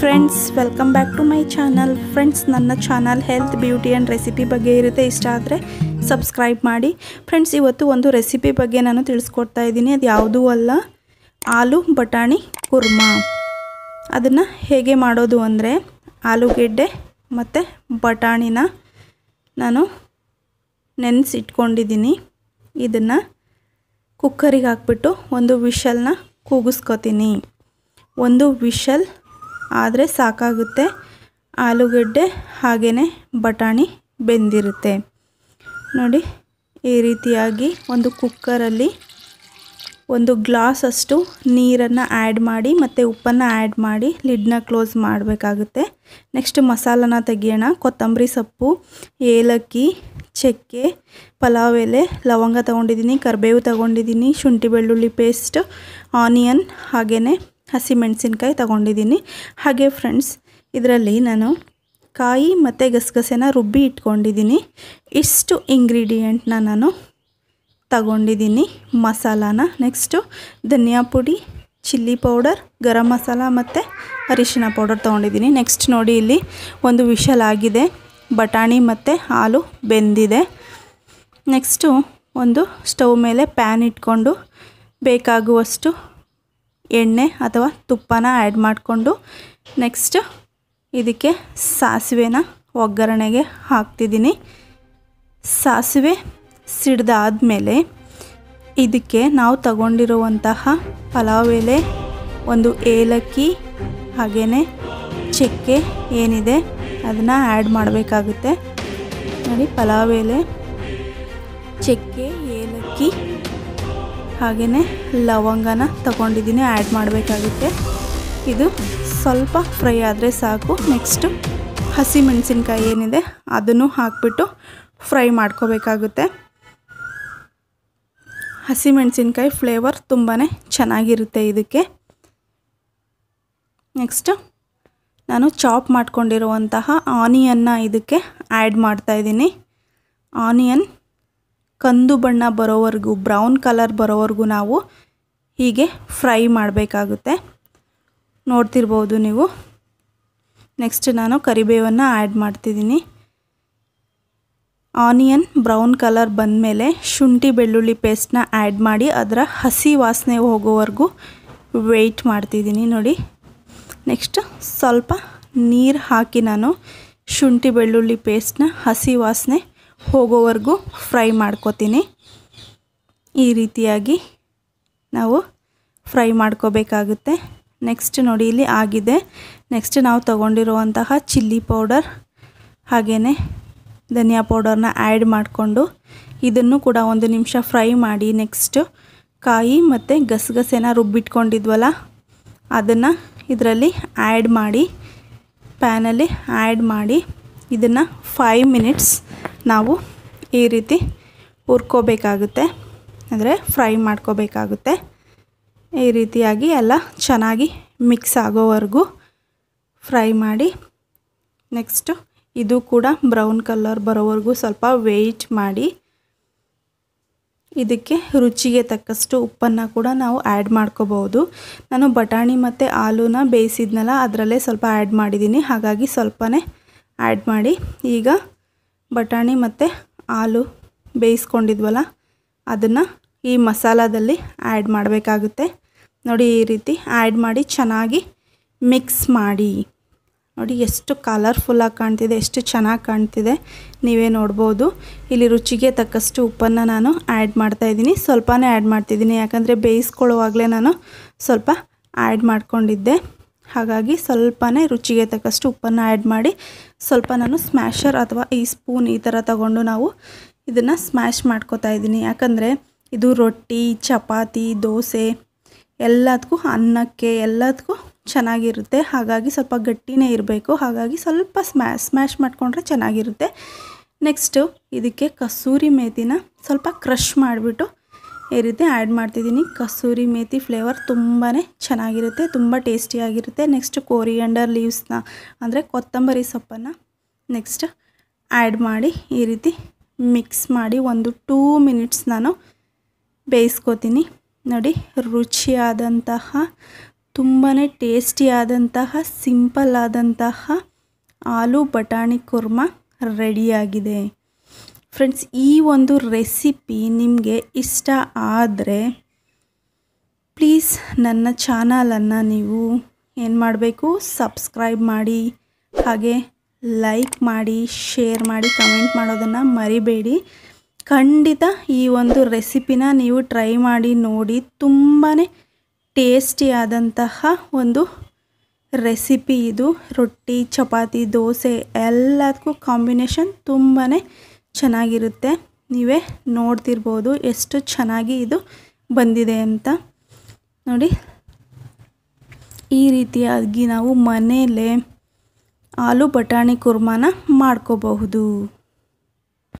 friends welcome back to my channel friends ನನ್ನ channel health beauty and recipe ಬಗ್ಗೆ ಇರುತ್ತೆ ಇಷ್ಟ ಆದರೆ ಸಬ್ಸ್ಕ್ರೈಬ್ ಮಾಡಿ ಫ್ರೆಂಡ್ಸ್ ಇವತ್ತು ಒಂದು ರೆಸಿಪಿ ಬಗ್ಗೆ ನಾನು ತಿಳಿಸ್ಕೊಡ್ತಾ ಇದ್ದೀನಿ ಅದು ಯಾವುದೂ ಅಲ್ಲ ಆಲೂ ಬಟಾಣಿ ಕುರ್ಮಾ ಅದನ್ನು ಹೇಗೆ ಮಾಡೋದು ಅಂದರೆ ಆಲೂಗೆಡ್ಡೆ ಮತ್ತು ಬಟಾಣಿನ ನಾನು ನೆನೆಸಿಟ್ಕೊಂಡಿದ್ದೀನಿ ಇದನ್ನು ಕುಕ್ಕರಿಗೆ ಹಾಕ್ಬಿಟ್ಟು ಒಂದು ವಿಷಲ್ನ ಕೂಗಿಸ್ಕೊತೀನಿ ಒಂದು ವಿಷಲ್ ಆದರೆ ಸಾಕಾಗುತ್ತೆ ಆಲೂಗಡ್ಡೆ ಹಾಗೆಯೇ ಬಟಾಣಿ ಬೆಂದಿರುತ್ತೆ ನೋಡಿ ಈ ರೀತಿಯಾಗಿ ಒಂದು ಕುಕ್ಕರಲ್ಲಿ ಒಂದು ಗ್ಲಾಸ್ ಅಷ್ಟು ನೀರನ್ನು ಆ್ಯಡ್ ಮಾಡಿ ಮತ್ತು ಉಪ್ಪನ್ನು ಆ್ಯಡ್ ಮಾಡಿ ಲಿಡ್ನ ಕ್ಲೋಸ್ ಮಾಡಬೇಕಾಗುತ್ತೆ ನೆಕ್ಸ್ಟ್ ಮಸಾಲನ ತೆಗಿಯೋಣ ಕೊತ್ತಂಬರಿ ಸೊಪ್ಪು ಏಲಕ್ಕಿ ಚಕ್ಕೆ ಪಲಾವ್ ಎಲೆ ಲವಂಗ ತೊಗೊಂಡಿದ್ದೀನಿ ಕರಿಬೇವು ತೊಗೊಂಡಿದ್ದೀನಿ ಶುಂಠಿ ಬೆಳ್ಳುಳ್ಳಿ ಪೇಸ್ಟ್ ಆನಿಯನ್ ಹಾಗೆಯೇ ಹಸಿಮೆಣಸಿನ್ಕಾಯಿ ತೊಗೊಂಡಿದ್ದೀನಿ ಹಾಗೆ ಫ್ರೆಂಡ್ಸ್ ಇದರಲ್ಲಿ ನಾನು ಕಾಯಿ ಮತ್ತು ಗಸಗಸೆನ ರುಬ್ಬಿ ಇಟ್ಕೊಂಡಿದ್ದೀನಿ ಇಷ್ಟು ಇಂಗ್ರೀಡಿಯೆಂಟ್ನ ನಾನು ತಗೊಂಡಿದ್ದೀನಿ ಮಸಾಲಾನ ನೆಕ್ಸ್ಟು ಧನಿಯಾ ಪುಡಿ ಚಿಲ್ಲಿ ಪೌಡರ್ ಗರಂ ಮಸಾಲ ಮತ್ತು ಅರಿಶಿನ ಪೌಡರ್ ತೊಗೊಂಡಿದ್ದೀನಿ ನೆಕ್ಸ್ಟ್ ನೋಡಿ ಇಲ್ಲಿ ಒಂದು ವಿಷಲ್ ಆಗಿದೆ ಬಟಾಣಿ ಮತ್ತು ಹಾಲು ಬೆಂದಿದೆ ನೆಕ್ಸ್ಟು ಒಂದು ಸ್ಟವ್ ಮೇಲೆ ಪ್ಯಾನ್ ಇಟ್ಕೊಂಡು ಬೇಕಾಗುವಷ್ಟು ಎಣ್ಣೆ ಅಥವಾ ತುಪ್ಪನ ಆ್ಯಡ್ ಮಾಡಿಕೊಂಡು ನೆಕ್ಸ್ಟ್ ಇದಕ್ಕೆ ಸಾಸಿವೆನ ಒಗ್ಗರಣೆಗೆ ಹಾಕ್ತಿದ್ದೀನಿ ಸಾಸಿವೆ ಸಿಡ್ದಾದಮೇಲೆ ಇದಕ್ಕೆ ನಾವು ತಗೊಂಡಿರುವಂತಹ ಪಲಾವ್ ಎಲೆ ಒಂದು ಏಲಕ್ಕಿ ಹಾಗೆಯೇ ಚಕ್ಕೆ ಏನಿದೆ ಅದನ್ನು ಆ್ಯಡ್ ಮಾಡಬೇಕಾಗುತ್ತೆ ನೋಡಿ ಪಲಾವ್ ಎಲೆ ಚಕ್ಕೆ ಏಲಕ್ಕಿ ಹಾಗೆಯೇ ಲವಂಗನ ತಗೊಂಡಿದ್ದೀನಿ ಆ್ಯಡ್ ಮಾಡಬೇಕಾಗುತ್ತೆ ಇದು ಸ್ವಲ್ಪ ಫ್ರೈ ಆದರೆ ಸಾಕು ನೆಕ್ಸ್ಟು ಹಸಿ ಮೆಣಸಿನ್ಕಾಯಿ ಏನಿದೆ ಅದನ್ನು ಹಾಕಿಬಿಟ್ಟು ಫ್ರೈ ಮಾಡ್ಕೋಬೇಕಾಗುತ್ತೆ ಹಸಿ ಫ್ಲೇವರ್ ತುಂಬಾ ಚೆನ್ನಾಗಿರುತ್ತೆ ಇದಕ್ಕೆ ನೆಕ್ಸ್ಟು ನಾನು ಚಾಪ್ ಮಾಡ್ಕೊಂಡಿರುವಂತಹ ಆನಿಯನ್ನ ಇದಕ್ಕೆ ಆ್ಯಡ್ ಮಾಡ್ತಾಯಿದ್ದೀನಿ ಆನಿಯನ್ ಕಂದು ಬಣ್ಣ ಬರೋವರೆಗೂ ಬ್ರೌನ್ ಕಲರ್ ಬರೋವರೆಗೂ ನಾವು ಹೀಗೆ ಫ್ರೈ ಮಾಡಬೇಕಾಗುತ್ತೆ ನೋಡ್ತಿರ್ಬೋದು ನೀವು ನೆಕ್ಸ್ಟ್ ನಾನು ಕರಿಬೇವನ್ನು ಆ್ಯಡ್ ಮಾಡ್ತಿದ್ದೀನಿ ಆನಿಯನ್ ಬ್ರೌನ್ ಕಲರ್ ಬಂದಮೇಲೆ ಶುಂಠಿ ಬೆಳ್ಳುಳ್ಳಿ ಪೇಸ್ಟ್ನ ಆ್ಯಡ್ ಮಾಡಿ ಅದರ ಹಸಿ ವಾಸನೆ ಹೋಗೋವರೆಗೂ ವೆಯ್ಟ್ ಮಾಡ್ತಿದ್ದೀನಿ ನೋಡಿ ನೆಕ್ಸ್ಟ್ ಸ್ವಲ್ಪ ನೀರು ಹಾಕಿ ನಾನು ಶುಂಠಿ ಬೆಳ್ಳುಳ್ಳಿ ಪೇಸ್ಟ್ನ ಹಸಿ ವಾಸನೆ ಹೋಗೋವರೆಗೂ ಫ್ರೈ ಮಾಡ್ಕೋತೀನಿ ಈ ರೀತಿಯಾಗಿ ನಾವು ಫ್ರೈ ಮಾಡ್ಕೋಬೇಕಾಗುತ್ತೆ ನೆಕ್ಸ್ಟ್ ನೋಡಿ ಇಲ್ಲಿ ಆಗಿದೆ ನೆಕ್ಸ್ಟ್ ನಾವು ತಗೊಂಡಿರುವಂತಹ ಚಿಲ್ಲಿ ಪೌಡರ್ ಹಾಗೆಯೇ ಧನಿಯಾ ಪೌಡರ್ನ ಆ್ಯಡ್ ಮಾಡಿಕೊಂಡು ಇದನ್ನು ಕೂಡ ಒಂದು ನಿಮಿಷ ಫ್ರೈ ಮಾಡಿ ನೆಕ್ಸ್ಟು ಕಾಯಿ ಮತ್ತು ಗಸಗಸೆನ ರುಬ್ಬಿಟ್ಕೊಂಡಿದ್ವಲ್ಲ ಅದನ್ನು ಇದರಲ್ಲಿ ಆ್ಯಡ್ ಮಾಡಿ ಪ್ಯಾನಲ್ಲಿ ಆ್ಯಡ್ ಮಾಡಿ ಇದನ್ನು ಫೈವ್ ಮಿನಿಟ್ಸ್ ನಾವು ಈ ರೀತಿ ಹುರ್ಕೋಬೇಕಾಗುತ್ತೆ ಅಂದರೆ ಫ್ರೈ ಮಾಡ್ಕೋಬೇಕಾಗುತ್ತೆ ಈ ರೀತಿಯಾಗಿ ಎಲ್ಲ ಚೆನ್ನಾಗಿ ಮಿಕ್ಸ್ ಆಗೋವರೆಗೂ ಫ್ರೈ ಮಾಡಿ ನೆಕ್ಸ್ಟು ಇದು ಕೂಡ ಬ್ರೌನ್ ಕಲರ್ ಬರೋವರೆಗೂ ಸ್ವಲ್ಪ ವೆಯ್ಟ್ ಮಾಡಿ ಇದಕ್ಕೆ ರುಚಿಗೆ ತಕ್ಕಷ್ಟು ಉಪ್ಪನ್ನು ಕೂಡ ನಾವು ಆ್ಯಡ್ ಮಾಡ್ಕೋಬೋದು ನಾನು ಬಟಾಣಿ ಮತ್ತು ಆಲೂನ ಬೇಯಿಸಿದ್ನಲ್ಲ ಅದರಲ್ಲೇ ಸ್ವಲ್ಪ ಆ್ಯಡ್ ಮಾಡಿದ್ದೀನಿ ಹಾಗಾಗಿ ಸ್ವಲ್ಪನೇ ಆ್ಯಡ್ ಮಾಡಿ ಈಗ ಬಟಾಣಿ ಮತ್ತು ಹಾಲು ಬೇಯಿಸ್ಕೊಂಡಿದ್ವಲ್ಲ ಅದನ್ನು ಈ ಮಸಾಲದಲ್ಲಿ ಆ್ಯಡ್ ಮಾಡಬೇಕಾಗುತ್ತೆ ನೋಡಿ ಈ ರೀತಿ ಆ್ಯಡ್ ಮಾಡಿ ಚೆನ್ನಾಗಿ ಮಿಕ್ಸ್ ಮಾಡಿ ನೋಡಿ ಎಷ್ಟು ಕಲರ್ಫುಲ್ಲಾಗಿ ಕಾಣ್ತಿದೆ ಎಷ್ಟು ಚೆನ್ನಾಗಿ ಕಾಣ್ತಿದೆ ನೀವೇ ನೋಡ್ಬೋದು ಇಲ್ಲಿ ರುಚಿಗೆ ತಕ್ಕಷ್ಟು ಉಪ್ಪನ್ನು ನಾನು ಆ್ಯಡ್ ಮಾಡ್ತಾಯಿದ್ದೀನಿ ಸ್ವಲ್ಪನೇ ಆ್ಯಡ್ ಮಾಡ್ತಿದ್ದೀನಿ ಯಾಕಂದರೆ ಬೇಯಿಸ್ಕೊಳ್ಳುವಾಗಲೇ ನಾನು ಸ್ವಲ್ಪ ಆ್ಯಡ್ ಮಾಡ್ಕೊಂಡಿದ್ದೆ ಹಾಗಾಗಿ ಸ್ವಲ್ಪನೇ ರುಚಿಗೆ ತಕ್ಕಷ್ಟು ಉಪ್ಪನ್ನು ಆ್ಯಡ್ ಮಾಡಿ ಸ್ವಲ್ಪ ನಾನು ಸ್ಮ್ಯಾಷರ್ ಅಥವಾ ಈ ಸ್ಪೂನ್ ಈ ಥರ ತಗೊಂಡು ನಾವು ಇದನ್ನು ಸ್ಮ್ಯಾಶ್ ಮಾಡ್ಕೋತಾ ಇದ್ದೀನಿ ಯಾಕಂದರೆ ಇದು ರೊಟ್ಟಿ ಚಪಾತಿ ದೋಸೆ ಎಲ್ಲದಕ್ಕೂ ಅನ್ನಕ್ಕೆ ಎಲ್ಲದಕ್ಕೂ ಚೆನ್ನಾಗಿರುತ್ತೆ ಹಾಗಾಗಿ ಸ್ವಲ್ಪ ಗಟ್ಟಿನೇ ಇರಬೇಕು ಹಾಗಾಗಿ ಸ್ವಲ್ಪ ಸ್ಮ್ಯಾ ಸ್ಮ್ಯಾಶ್ ಮಾಡಿಕೊಂಡ್ರೆ ಚೆನ್ನಾಗಿರುತ್ತೆ ನೆಕ್ಸ್ಟು ಇದಕ್ಕೆ ಕಸೂರಿ ಮೇಥಿನ ಸ್ವಲ್ಪ ಕ್ರಷ್ ಮಾಡಿಬಿಟ್ಟು ಈ ರೀತಿ ಆ್ಯಡ್ ಮಾಡ್ತಿದ್ದೀನಿ ಕಸೂರಿ ಮೇಥಿ ಫ್ಲೇವರ್ ತುಂಬಾ ಚೆನ್ನಾಗಿರುತ್ತೆ ತುಂಬ ಟೇಸ್ಟಿಯಾಗಿರುತ್ತೆ ನೆಕ್ಸ್ಟ್ ಕೋರಿಯಂಡರ್ ಲೀವ್ಸ್ನ ಅಂದರೆ ಕೊತ್ತಂಬರಿ ಸೊಪ್ಪನ್ನು ನೆಕ್ಸ್ಟ್ ಆ್ಯಡ್ ಮಾಡಿ ಈ ರೀತಿ ಮಿಕ್ಸ್ ಮಾಡಿ ಒಂದು ಟೂ ಮಿನಿಟ್ಸ್ ನಾನು ಬೇಯಿಸ್ಕೋತೀನಿ ನೋಡಿ ರುಚಿಯಾದಂತಹ ತುಂಬಾ ಟೇಸ್ಟಿಯಾದಂತಹ ಸಿಂಪಲ್ ಆದಂತಹ ಆಲೂ ಬಟಾಣಿ ಕುರ್ಮ ರೆಡಿಯಾಗಿದೆ ಫ್ರೆಂಡ್ಸ್ ಈ ಒಂದು ರೆಸಿಪಿ ನಿಮಗೆ ಇಷ್ಟ ಆದರೆ ಪ್ಲೀಸ್ ನನ್ನ ಚಾನಲನ್ನು ನೀವು ಏನು ಮಾಡಬೇಕು ಸಬ್ಸ್ಕ್ರೈಬ್ ಮಾಡಿ ಹಾಗೆ ಲೈಕ್ ಮಾಡಿ ಶೇರ್ ಮಾಡಿ ಕಮೆಂಟ್ ಮಾಡೋದನ್ನು ಮರಿಬೇಡಿ ಖಂಡಿತ ಈ ಒಂದು ರೆಸಿಪಿನ ನೀವು ಟ್ರೈ ಮಾಡಿ ನೋಡಿ ತುಂಬಾ ಟೇಸ್ಟಿಯಾದಂತಹ ಒಂದು ರೆಸಿಪಿ ಇದು ರೊಟ್ಟಿ ಚಪಾತಿ ದೋಸೆ ಎಲ್ಲದಕ್ಕೂ ಕಾಂಬಿನೇಷನ್ ತುಂಬಾ ಚೆನ್ನಾಗಿರುತ್ತೆ ನೀವೇ ನೋಡ್ತಿರ್ಬೋದು ಎಷ್ಟು ಚೆನ್ನಾಗಿ ಇದು ಬಂದಿದೆ ಅಂತ ನೋಡಿ ಈ ರೀತಿಯಾಗಿ ನಾವು ಮನೇಲೆ ಆಲೂ ಬಟಾಣಿ ಕುರ್ಮಾನ ಮಾಡ್ಕೋಬಹುದು